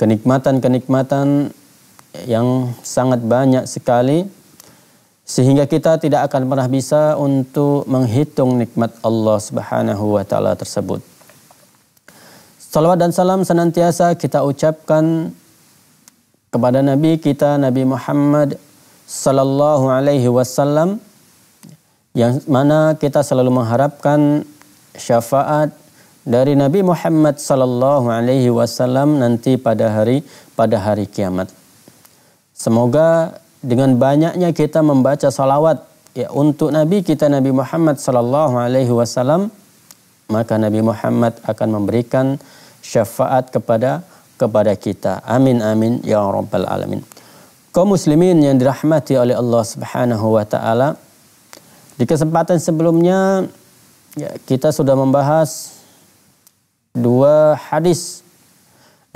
kenikmatan-kenikmatan yang sangat banyak sekali sehingga kita tidak akan pernah bisa untuk menghitung nikmat Allah Subhanahu wa taala tersebut. Salawat dan salam senantiasa kita ucapkan kepada nabi kita Nabi Muhammad sallallahu alaihi wasallam yang mana kita selalu mengharapkan syafaat dari Nabi Muhammad sallallahu alaihi wasallam nanti pada hari pada hari kiamat. Semoga dengan banyaknya kita membaca salawat ya untuk Nabi kita Nabi Muhammad sallallahu alaihi wasallam maka Nabi Muhammad akan memberikan syafaat kepada kepada kita. Amin amin ya rabbal alamin. Kau muslimin yang dirahmati oleh Allah Subhanahu wa taala. Di kesempatan sebelumnya ya, kita sudah membahas dua hadis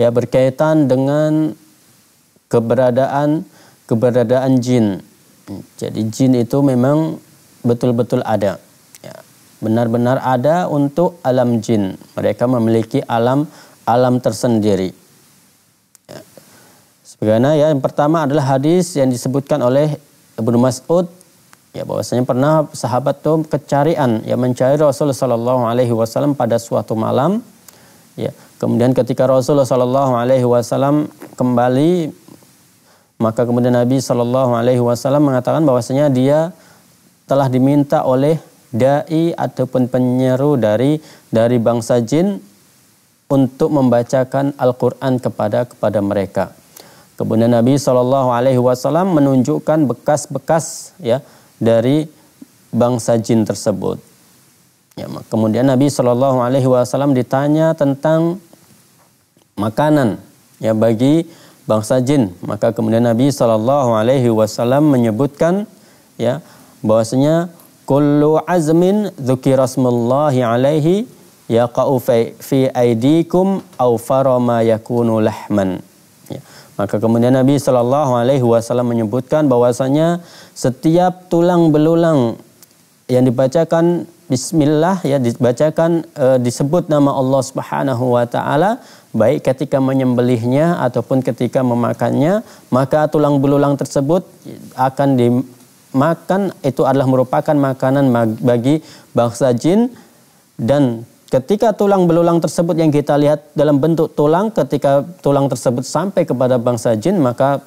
ya berkaitan dengan keberadaan keberadaan jin. Jadi jin itu memang betul-betul ada. Ya. Benar-benar ya, ada untuk alam jin. Mereka memiliki alam alam tersendiri. Ya. Sebagaimana ya yang pertama adalah hadis yang disebutkan oleh Ibnu Mas'ud ya bahwasanya pernah sahabat tuh kecarian ya mencari Rasul Shallallahu alaihi wasallam pada suatu malam Ya. Kemudian ketika Rasulullah Shallallahu Alaihi Wasallam kembali, maka kemudian Nabi Shallallahu Alaihi Wasallam mengatakan bahwasanya dia telah diminta oleh dai ataupun penyeru dari dari bangsa jin untuk membacakan Al-Quran kepada kepada mereka. Kemudian Nabi Shallallahu Alaihi Wasallam menunjukkan bekas-bekas ya dari bangsa jin tersebut. Ya, kemudian Nabi Shallallahu Alaihi Wasallam ditanya tentang makanan ya bagi bangsa jin. Maka kemudian Nabi Shallallahu Alaihi Wasallam menyebutkan ya bahwasanya kullu azmin dzukirasmullahi alaihi ya fi aidikum au farama yakunu lahman. Ya. Maka kemudian Nabi Shallallahu Alaihi Wasallam menyebutkan bahwasanya setiap tulang belulang yang dibacakan bismillah ya dibacakan e, disebut nama Allah Subhanahu wa taala baik ketika menyembelihnya ataupun ketika memakannya maka tulang belulang tersebut akan dimakan itu adalah merupakan makanan bagi bangsa jin dan ketika tulang belulang tersebut yang kita lihat dalam bentuk tulang ketika tulang tersebut sampai kepada bangsa jin maka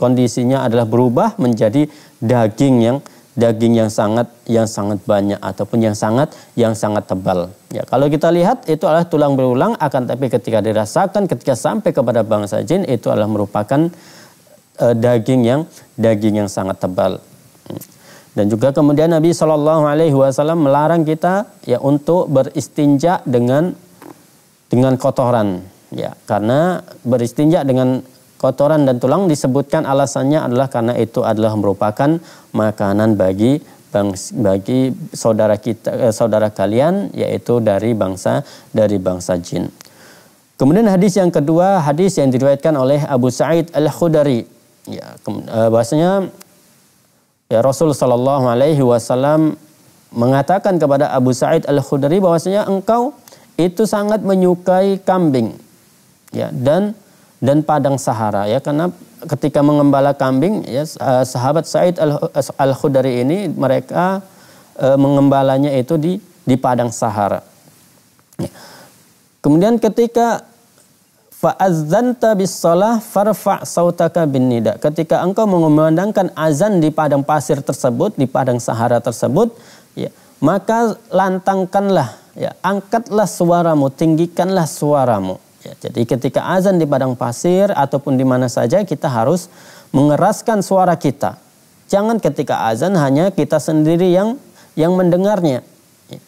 kondisinya adalah berubah menjadi daging yang daging yang sangat yang sangat banyak ataupun yang sangat yang sangat tebal. Ya, kalau kita lihat itu adalah tulang berulang akan tapi ketika dirasakan ketika sampai kepada bangsa jin itu adalah merupakan e, daging yang daging yang sangat tebal. Dan juga kemudian Nabi Shallallahu alaihi wasallam melarang kita ya untuk beristinja dengan dengan kotoran ya karena beristinja dengan kotoran dan tulang disebutkan alasannya adalah karena itu adalah merupakan makanan bagi bagi saudara kita eh, saudara kalian yaitu dari bangsa dari bangsa jin. Kemudian hadis yang kedua hadis yang diriwayatkan oleh Abu Sa'id Al-Khudari. Ya, eh, bahasanya ya Rasul Shallallahu alaihi wasallam mengatakan kepada Abu Sa'id Al-Khudari bahwasanya engkau itu sangat menyukai kambing. Ya, dan dan padang Sahara ya karena ketika mengembala kambing ya eh, sahabat Said al Khudari ini mereka eh, mengembalanya itu di di padang Sahara. Kemudian ketika fa'azzanta bis salah farfa sautaka bin nida. Ketika engkau mengumandangkan azan di padang pasir tersebut, di padang Sahara tersebut, ya, maka lantangkanlah, ya, angkatlah suaramu, tinggikanlah suaramu Ya, jadi ketika azan di padang pasir ataupun di mana saja kita harus mengeraskan suara kita. Jangan ketika azan hanya kita sendiri yang yang mendengarnya. Ya.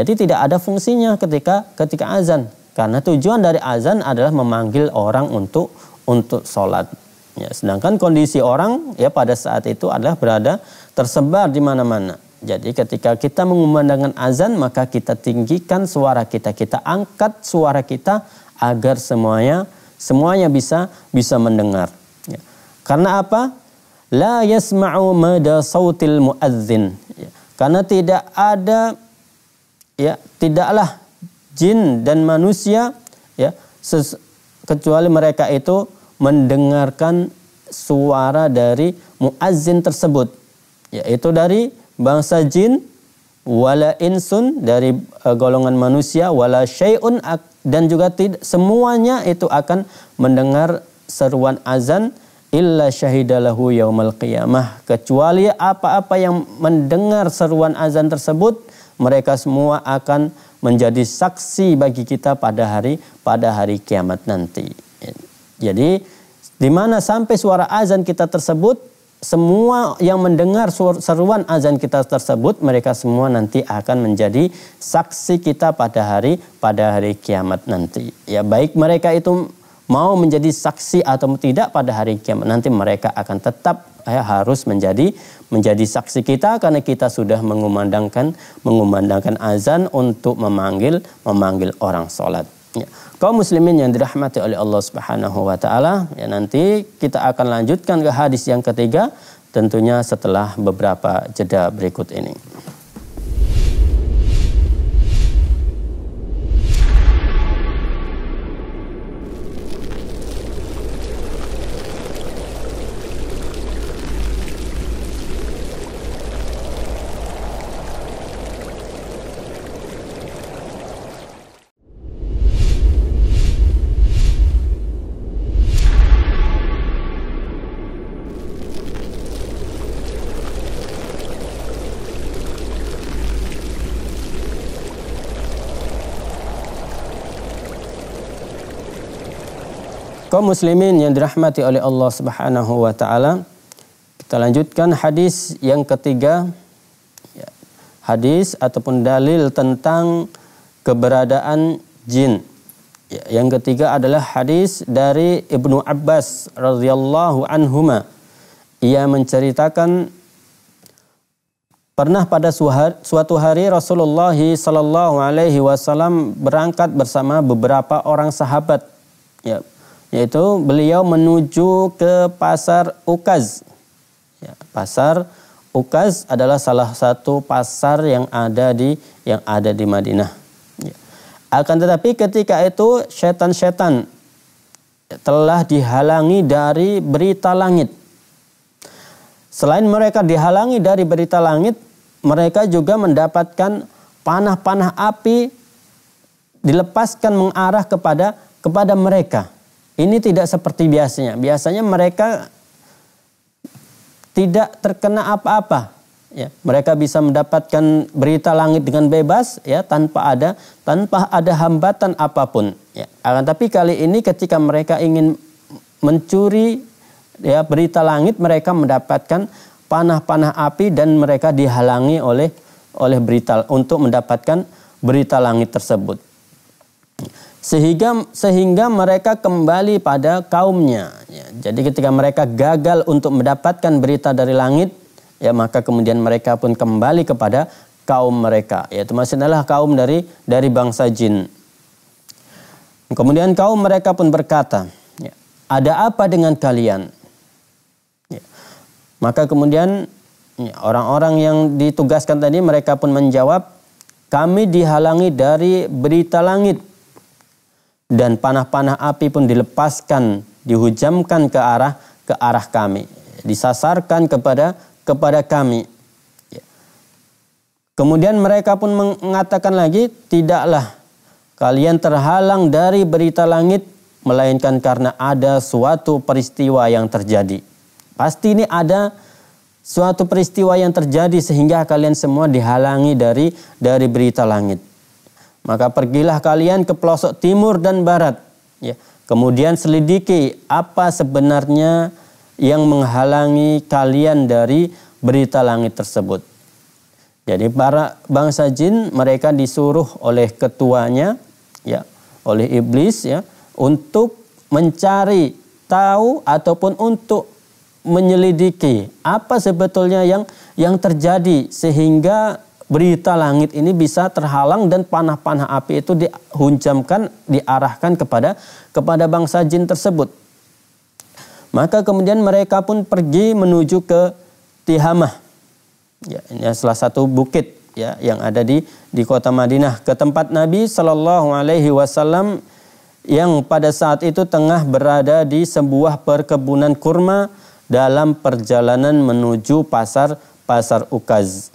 Jadi tidak ada fungsinya ketika ketika azan karena tujuan dari azan adalah memanggil orang untuk untuk sholat. Ya, sedangkan kondisi orang ya pada saat itu adalah berada tersebar di mana-mana. Jadi ketika kita mengumandangkan azan maka kita tinggikan suara kita, kita angkat suara kita agar semuanya semuanya bisa bisa mendengar. Ya. Karena apa? La yasma'u mada sautil muadzin. Ya. Karena tidak ada ya tidaklah jin dan manusia ya kecuali mereka itu mendengarkan suara dari muazin tersebut yaitu dari bangsa jin wala insun dari uh, golongan manusia wala syai'un dan juga tidak semuanya itu akan mendengar seruan azan illa syahidalahu yaumal qiyamah kecuali apa-apa yang mendengar seruan azan tersebut mereka semua akan menjadi saksi bagi kita pada hari pada hari kiamat nanti. Jadi di mana sampai suara azan kita tersebut semua yang mendengar seruan azan kita tersebut mereka semua nanti akan menjadi saksi kita pada hari pada hari kiamat nanti ya baik mereka itu mau menjadi saksi atau tidak pada hari kiamat nanti mereka akan tetap ya, harus menjadi menjadi saksi kita karena kita sudah mengumandangkan mengumandangkan azan untuk memanggil memanggil orang sholat Ya. Kaum muslimin yang dirahmati oleh Allah Subhanahu wa taala, ya nanti kita akan lanjutkan ke hadis yang ketiga tentunya setelah beberapa jeda berikut ini. Kaum muslimin yang dirahmati oleh Allah Subhanahu wa taala. Kita lanjutkan hadis yang ketiga. Ya, hadis ataupun dalil tentang keberadaan jin. Ya, yang ketiga adalah hadis dari Ibnu Abbas radhiyallahu anhuma. Ia menceritakan pernah pada suatu hari Rasulullah sallallahu alaihi wasallam berangkat bersama beberapa orang sahabat. Ya, yaitu beliau menuju ke pasar Ukaz. Ya, pasar Ukaz adalah salah satu pasar yang ada di yang ada di Madinah. Ya. Akan tetapi ketika itu setan-setan telah dihalangi dari berita langit. Selain mereka dihalangi dari berita langit, mereka juga mendapatkan panah-panah api dilepaskan mengarah kepada kepada mereka ini tidak seperti biasanya. Biasanya mereka tidak terkena apa-apa. Ya, mereka bisa mendapatkan berita langit dengan bebas ya tanpa ada tanpa ada hambatan apapun. Ya. Akan tapi kali ini ketika mereka ingin mencuri ya berita langit mereka mendapatkan panah-panah api dan mereka dihalangi oleh oleh berita untuk mendapatkan berita langit tersebut sehingga sehingga mereka kembali pada kaumnya. Ya, jadi ketika mereka gagal untuk mendapatkan berita dari langit, ya maka kemudian mereka pun kembali kepada kaum mereka, yaitu masih adalah kaum dari dari bangsa jin. Kemudian kaum mereka pun berkata, ya, ada apa dengan kalian? Ya, maka kemudian ya, orang-orang ya, yang ditugaskan tadi mereka pun menjawab, kami dihalangi dari berita langit dan panah-panah api pun dilepaskan, dihujamkan ke arah ke arah kami, disasarkan kepada kepada kami. Ya. Kemudian mereka pun mengatakan lagi, tidaklah kalian terhalang dari berita langit, melainkan karena ada suatu peristiwa yang terjadi. Pasti ini ada suatu peristiwa yang terjadi sehingga kalian semua dihalangi dari dari berita langit. Maka pergilah kalian ke pelosok timur dan barat. Ya. Kemudian selidiki apa sebenarnya yang menghalangi kalian dari berita langit tersebut. Jadi para bangsa jin mereka disuruh oleh ketuanya ya, oleh iblis ya untuk mencari tahu ataupun untuk menyelidiki apa sebetulnya yang yang terjadi sehingga berita langit ini bisa terhalang dan panah-panah api itu dihunjamkan, diarahkan kepada kepada bangsa jin tersebut. Maka kemudian mereka pun pergi menuju ke Tihamah. Ya, ini salah satu bukit ya yang ada di di kota Madinah ke tempat Nabi Shallallahu alaihi wasallam yang pada saat itu tengah berada di sebuah perkebunan kurma dalam perjalanan menuju pasar pasar Ukaz.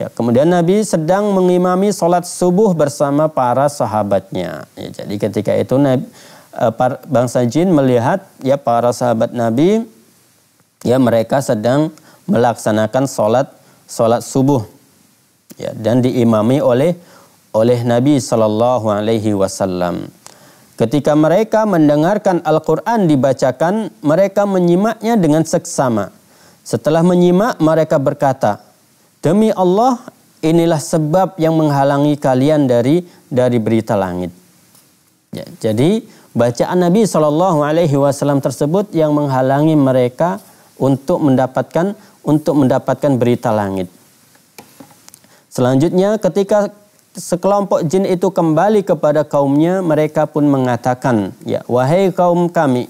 Ya, kemudian Nabi sedang mengimami sholat subuh bersama para sahabatnya. Ya, jadi ketika itu Nabi, e, bangsa jin melihat ya para sahabat Nabi ya mereka sedang melaksanakan sholat sholat subuh ya dan diimami oleh oleh Nabi Shallallahu Alaihi Wasallam. Ketika mereka mendengarkan Al-Quran dibacakan, mereka menyimaknya dengan seksama. Setelah menyimak, mereka berkata, Demi Allah, inilah sebab yang menghalangi kalian dari dari berita langit. Ya, jadi bacaan Nabi Shallallahu Alaihi Wasallam tersebut yang menghalangi mereka untuk mendapatkan untuk mendapatkan berita langit. Selanjutnya, ketika sekelompok jin itu kembali kepada kaumnya, mereka pun mengatakan, ya wahai kaum kami,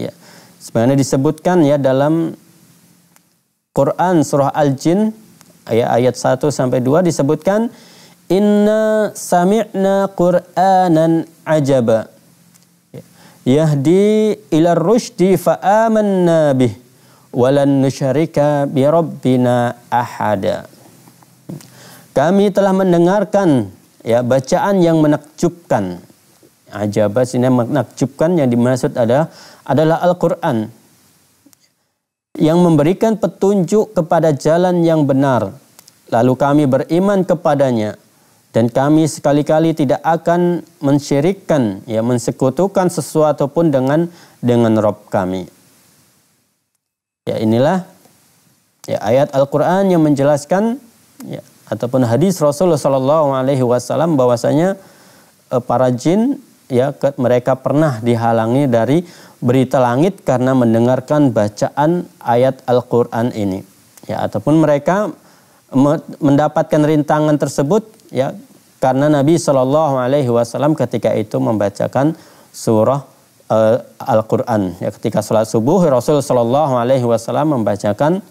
ya sebenarnya disebutkan ya dalam Quran surah Al Jin ayat 1 sampai 2 disebutkan inna sami'na qur'anan ajaba ya. yahdi ila rusydi fa amanna bih walan nusyrika bi rabbina ahada kami telah mendengarkan ya bacaan yang menakjubkan ajaba sini menakjubkan yang dimaksud ada adalah Al-Qur'an yang memberikan petunjuk kepada jalan yang benar. Lalu kami beriman kepadanya dan kami sekali-kali tidak akan mensyirikkan ya mensekutukan sesuatu pun dengan dengan Rob kami. Ya inilah ya ayat Al-Qur'an yang menjelaskan ya ataupun hadis Rasulullah Shallallahu alaihi wasallam bahwasanya eh, para jin ya mereka pernah dihalangi dari berita langit karena mendengarkan bacaan ayat Al-Qur'an ini. Ya, ataupun mereka mendapatkan rintangan tersebut ya karena Nabi Shallallahu alaihi wasallam ketika itu membacakan surah uh, Al-Qur'an. Ya, ketika sholat subuh Rasul Shallallahu alaihi wasallam membacakan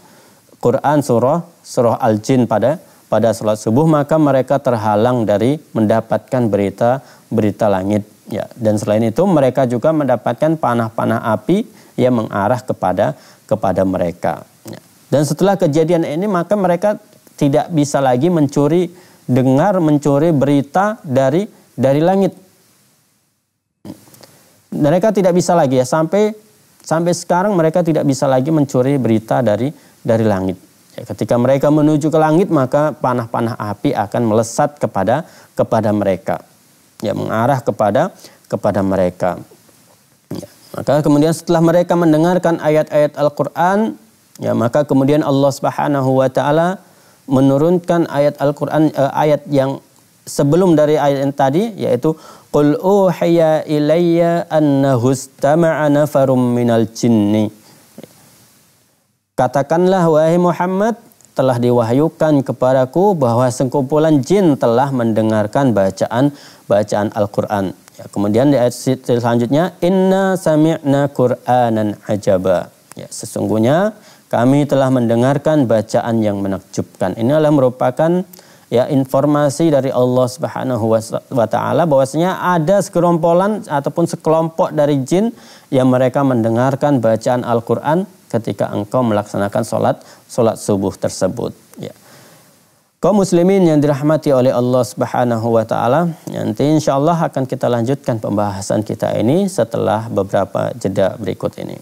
Quran surah surah Al-Jin pada pada sholat subuh maka mereka terhalang dari mendapatkan berita berita langit Ya, dan selain itu mereka juga mendapatkan panah-panah api yang mengarah kepada kepada mereka. Ya. Dan setelah kejadian ini maka mereka tidak bisa lagi mencuri dengar mencuri berita dari dari langit. Mereka tidak bisa lagi ya sampai sampai sekarang mereka tidak bisa lagi mencuri berita dari dari langit. Ya, ketika mereka menuju ke langit maka panah-panah api akan melesat kepada kepada mereka ya mengarah kepada kepada mereka. Ya, maka kemudian setelah mereka mendengarkan ayat-ayat Al-Qur'an, ya maka kemudian Allah Subhanahu wa taala menurunkan ayat Al-Qur'an eh, ayat yang sebelum dari ayat yang tadi yaitu qul uhiya ilayya annahu nafarum minal jinni Katakanlah wahai Muhammad telah diwahyukan kepadaku bahwa sekumpulan jin telah mendengarkan bacaan bacaan Al-Qur'an. Ya, kemudian di ayat selanjutnya inna sami'na qur'anan ajaba. Ya, sesungguhnya kami telah mendengarkan bacaan yang menakjubkan. Ini adalah merupakan ya informasi dari Allah Subhanahu wa taala bahwasanya ada sekerompolan ataupun sekelompok dari jin yang mereka mendengarkan bacaan Al-Qur'an ketika engkau melaksanakan sholat sholat subuh tersebut. Ya. Kaum muslimin yang dirahmati oleh Allah Subhanahu wa taala, nanti insyaallah akan kita lanjutkan pembahasan kita ini setelah beberapa jeda berikut ini.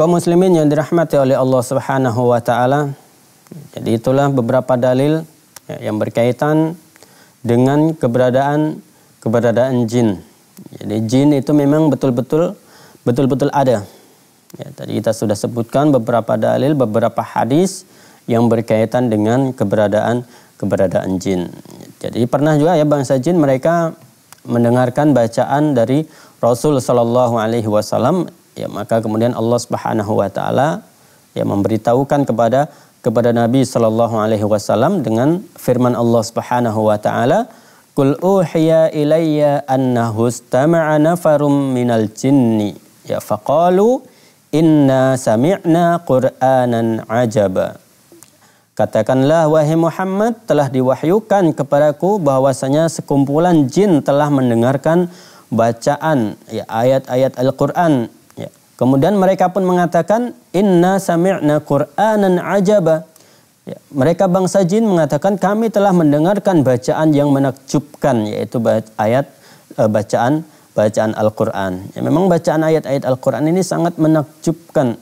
Kaum muslimin yang dirahmati oleh Allah Subhanahu wa taala. Jadi itulah beberapa dalil ya, yang berkaitan dengan keberadaan keberadaan jin. Jadi jin itu memang betul-betul betul-betul ada. Ya, tadi kita sudah sebutkan beberapa dalil, beberapa hadis yang berkaitan dengan keberadaan keberadaan jin. Jadi pernah juga ya bangsa jin mereka mendengarkan bacaan dari Rasul Shallallahu Alaihi Wasallam ya maka kemudian Allah Subhanahu wa taala ya memberitahukan kepada kepada Nabi sallallahu alaihi wasallam dengan firman Allah Subhanahu wa taala kul uhiya ilayya annahu istama'a nafarum minal jinni ya faqalu inna sami'na qur'anan ajaba Katakanlah wahai Muhammad telah diwahyukan kepadaku bahwasanya sekumpulan jin telah mendengarkan bacaan ya ayat-ayat Al-Qur'an Kemudian mereka pun mengatakan inna sami'na Qur'anan ajaba. Ya, mereka bangsa jin mengatakan kami telah mendengarkan bacaan yang menakjubkan yaitu ayat e, bacaan bacaan Al-Qur'an. Ya, memang bacaan ayat-ayat Al-Qur'an ini sangat menakjubkan.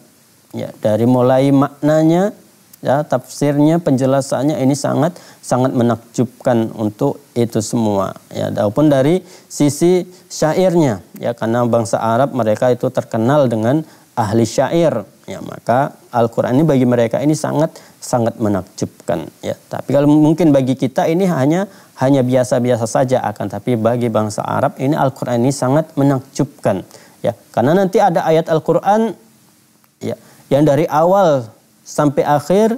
Ya, dari mulai maknanya ya tafsirnya penjelasannya ini sangat sangat menakjubkan untuk itu semua ya ataupun dari sisi syairnya ya karena bangsa Arab mereka itu terkenal dengan ahli syair ya maka Al-Qur'an ini bagi mereka ini sangat sangat menakjubkan ya tapi kalau mungkin bagi kita ini hanya hanya biasa-biasa saja akan tapi bagi bangsa Arab ini Al-Qur'an ini sangat menakjubkan ya karena nanti ada ayat Al-Qur'an ya yang dari awal sampai akhir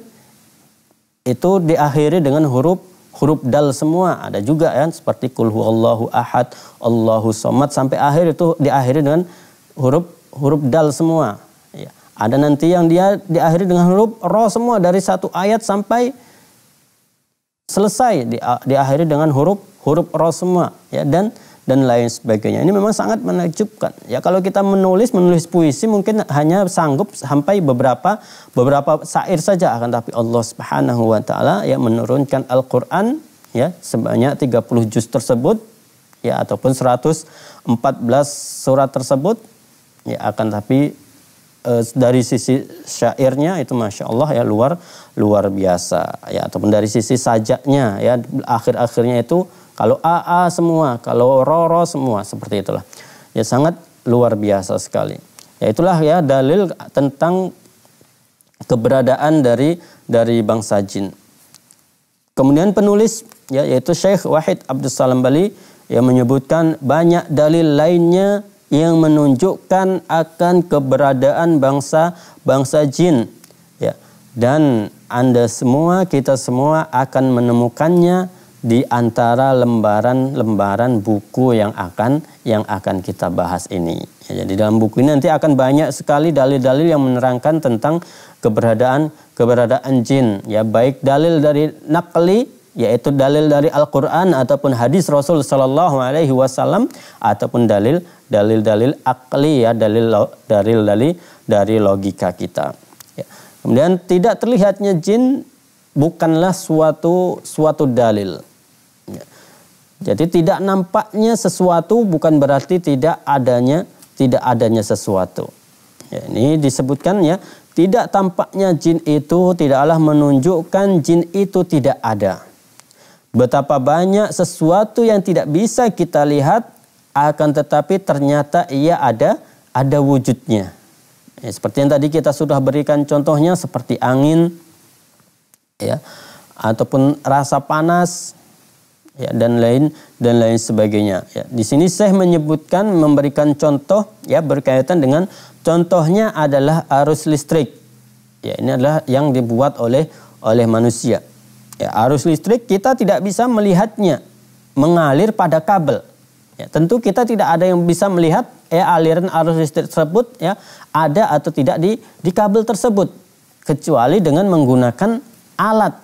itu diakhiri dengan huruf huruf dal semua ada juga ya seperti kulhu Allahu ahad Allahu somad sampai akhir itu diakhiri dengan huruf huruf dal semua ya. ada nanti yang dia diakhiri dengan huruf ro semua dari satu ayat sampai selesai di, diakhiri dengan huruf huruf ro semua ya dan dan lain sebagainya. Ini memang sangat menakjubkan. Ya kalau kita menulis menulis puisi mungkin hanya sanggup sampai beberapa beberapa syair saja akan tapi Allah Subhanahu wa taala ya menurunkan Al-Qur'an ya sebanyak 30 juz tersebut ya ataupun 114 surat tersebut ya akan tapi eh, dari sisi syairnya itu masya Allah ya luar luar biasa ya ataupun dari sisi sajaknya ya akhir-akhirnya itu kalau AA semua, kalau Roro semua, seperti itulah. Ya sangat luar biasa sekali. Ya itulah ya dalil tentang keberadaan dari dari bangsa jin. Kemudian penulis ya yaitu Syekh Wahid Abdul Salam Bali yang menyebutkan banyak dalil lainnya yang menunjukkan akan keberadaan bangsa bangsa jin ya dan Anda semua kita semua akan menemukannya di antara lembaran-lembaran buku yang akan yang akan kita bahas ini. Ya, jadi dalam buku ini nanti akan banyak sekali dalil-dalil yang menerangkan tentang keberadaan keberadaan jin. Ya baik dalil dari nakli yaitu dalil dari Al-Qur'an ataupun hadis Rasul Shallallahu alaihi wasallam ataupun dalil dalil-dalil akli ya dalil dalil dari dari logika kita. Ya. Kemudian tidak terlihatnya jin bukanlah suatu suatu dalil jadi tidak nampaknya sesuatu bukan berarti tidak adanya tidak adanya sesuatu. Ya, ini disebutkan ya, tidak tampaknya jin itu tidaklah menunjukkan jin itu tidak ada. Betapa banyak sesuatu yang tidak bisa kita lihat akan tetapi ternyata ia ada ada wujudnya. Ya, seperti yang tadi kita sudah berikan contohnya seperti angin ya ataupun rasa panas ya, dan lain dan lain sebagainya. Ya, di sini saya menyebutkan memberikan contoh ya berkaitan dengan contohnya adalah arus listrik. Ya, ini adalah yang dibuat oleh oleh manusia. Ya, arus listrik kita tidak bisa melihatnya mengalir pada kabel. Ya, tentu kita tidak ada yang bisa melihat ya, aliran arus listrik tersebut ya ada atau tidak di di kabel tersebut kecuali dengan menggunakan alat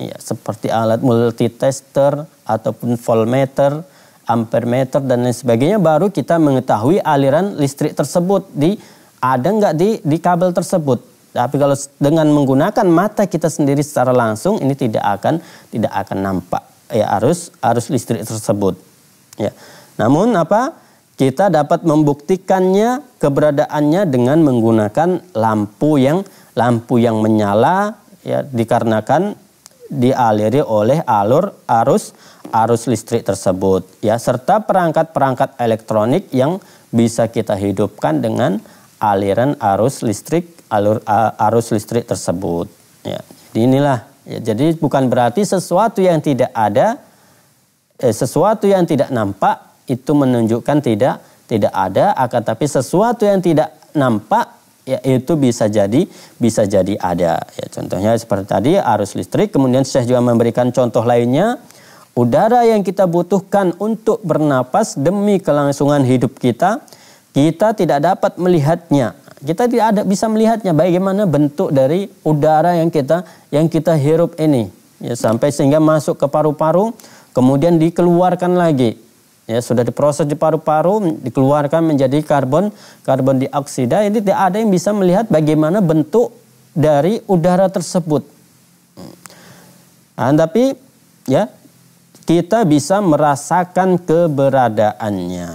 ya, seperti alat multitester ataupun voltmeter, ampermeter dan lain sebagainya baru kita mengetahui aliran listrik tersebut di ada nggak di di kabel tersebut. Tapi kalau dengan menggunakan mata kita sendiri secara langsung ini tidak akan tidak akan nampak ya arus arus listrik tersebut. Ya. Namun apa? Kita dapat membuktikannya keberadaannya dengan menggunakan lampu yang lampu yang menyala ya dikarenakan dialiri oleh alur arus arus listrik tersebut ya serta perangkat-perangkat elektronik yang bisa kita hidupkan dengan aliran arus listrik alur arus listrik tersebut ya jadi inilah ya, jadi bukan berarti sesuatu yang tidak ada eh, sesuatu yang tidak nampak itu menunjukkan tidak tidak ada akan tapi sesuatu yang tidak nampak ya, itu bisa jadi bisa jadi ada. Ya, contohnya seperti tadi arus listrik. Kemudian saya juga memberikan contoh lainnya udara yang kita butuhkan untuk bernapas demi kelangsungan hidup kita. Kita tidak dapat melihatnya. Kita tidak ada bisa melihatnya bagaimana bentuk dari udara yang kita yang kita hirup ini ya sampai sehingga masuk ke paru-paru kemudian dikeluarkan lagi ya sudah diproses di paru-paru dikeluarkan menjadi karbon karbon dioksida ini tidak ada yang bisa melihat bagaimana bentuk dari udara tersebut nah, tapi ya kita bisa merasakan keberadaannya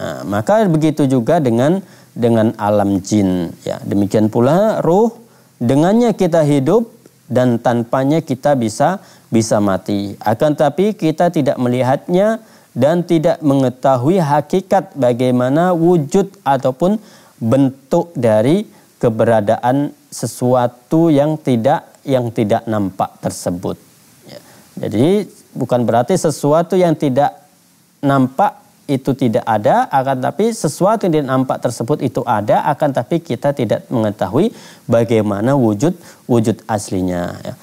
nah, maka begitu juga dengan dengan alam jin ya demikian pula ruh dengannya kita hidup dan tanpanya kita bisa bisa mati akan tapi kita tidak melihatnya dan tidak mengetahui hakikat bagaimana wujud ataupun bentuk dari keberadaan sesuatu yang tidak yang tidak nampak tersebut. Ya. Jadi bukan berarti sesuatu yang tidak nampak itu tidak ada, akan tapi sesuatu yang tidak nampak tersebut itu ada, akan tapi kita tidak mengetahui bagaimana wujud wujud aslinya. Ya.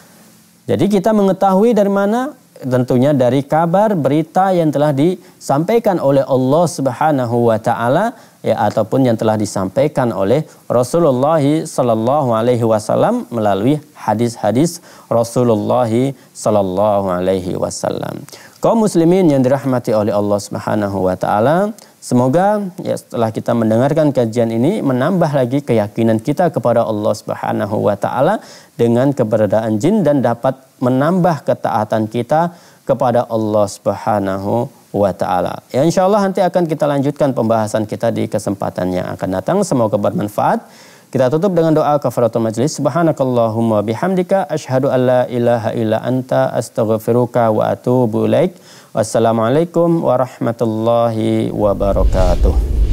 Jadi kita mengetahui dari mana tentunya dari kabar berita yang telah disampaikan oleh Allah Subhanahu wa taala ya ataupun yang telah disampaikan oleh Rasulullah sallallahu alaihi wasallam melalui hadis-hadis Rasulullah sallallahu alaihi wasallam. Kaum muslimin yang dirahmati oleh Allah Subhanahu wa taala, Semoga ya setelah kita mendengarkan kajian ini menambah lagi keyakinan kita kepada Allah Subhanahu wa taala dengan keberadaan jin dan dapat menambah ketaatan kita kepada Allah Subhanahu wa taala. Ya insyaallah nanti akan kita lanjutkan pembahasan kita di kesempatan yang akan datang. Semoga bermanfaat. Kita tutup dengan doa kafaratul majlis. Subhanakallahumma bihamdika asyhadu alla la ilaha illa anta astaghfiruka wa atubu ilaik. Wassalamualaikum warahmatullahi wabarakatuh.